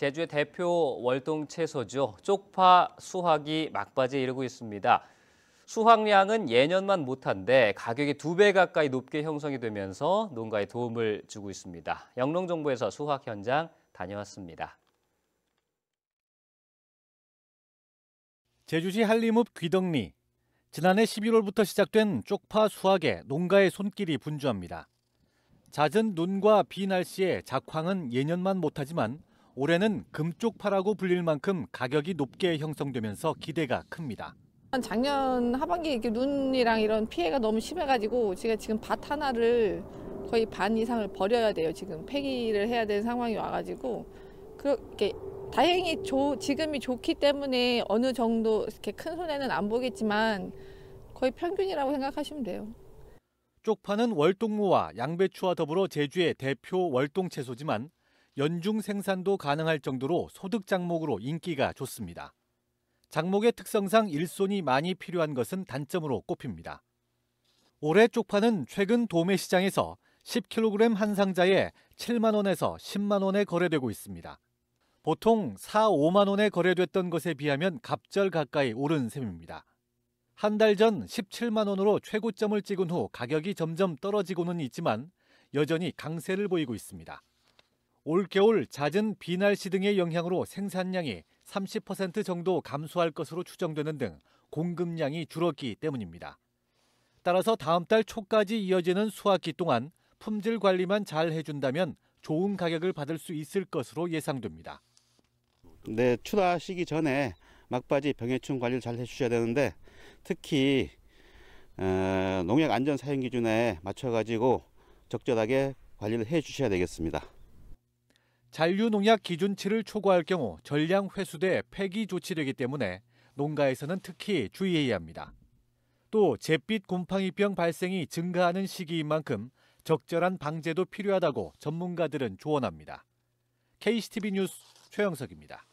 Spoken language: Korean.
제주의 대표 월동 채소죠. 쪽파 수확이 막바지에 이르고 있습니다. 수확량은 예년만 못한데 가격이 두 배 가까이 높게 형성이 되면서 농가에 도움을 주고 있습니다. 영농정부에서 수확 현장 다녀왔습니다. 제주시 한림읍 귀덕리. 지난해 11월부터 시작된 쪽파 수확에 농가의 손길이 분주합니다. 잦은 눈과 비 날씨에 작황은 예년만 못하지만 올해는 금쪽파라고 불릴 만큼 가격이 높게 형성되면서 기대가 큽니다. 작년 하반기 이렇게 눈이랑 이런 피해가 너무 심해가지고 제가 지금 밭 하나를 거의 반 이상을 버려야 돼요. 지금 폐기를 해야 되는 상황이 와가지고 그렇게 다행히 조, 지금이 좋기 때문에 어느 정도 이렇게 큰 손해는 안 보겠지만 거의 평균이라고 생각하시면 돼요. 쪽파는 월동무와 양배추와 더불어 제주의 대표 월동 채소지만 연중 생산도 가능할 정도로 소득 작목으로 인기가 좋습니다. 작목의 특성상 일손이 많이 필요한 것은 단점으로 꼽힙니다. 올해 쪽파는 최근 도매 시장에서 10kg 한 상자에 7만 원에서 10만 원에 거래되고 있습니다. 보통 4, 5만 원에 거래됐던 것에 비하면 갑절 가까이 오른 셈입니다. 한 달 전 17만 원으로 최고점을 찍은 후 가격이 점점 떨어지고는 있지만 여전히 강세를 보이고 있습니다. 올겨울 잦은 비 날씨 등의 영향으로 생산량이 30% 정도 감소할 것으로 추정되는 등 공급량이 줄었기 때문입니다. 따라서 다음 달 초까지 이어지는 수확기 동안 품질 관리만 잘 해준다면 좋은 가격을 받을 수 있을 것으로 예상됩니다. 네, 추다 시기 전에 막바지 병해충 관리를 잘 해주셔야 되는데 특히 어, 농약 안전 사용 기준에 맞춰가지고 적절하게 관리를 해주셔야 되겠습니다. 잔류농약 기준치를 초과할 경우 전량 회수돼 폐기 조치되기 때문에 농가에서는 특히 주의해야 합니다. 또 잿빛 곰팡이병 발생이 증가하는 시기인 만큼 적절한 방제도 필요하다고 전문가들은 조언합니다. KCTV 뉴스 최영석입니다.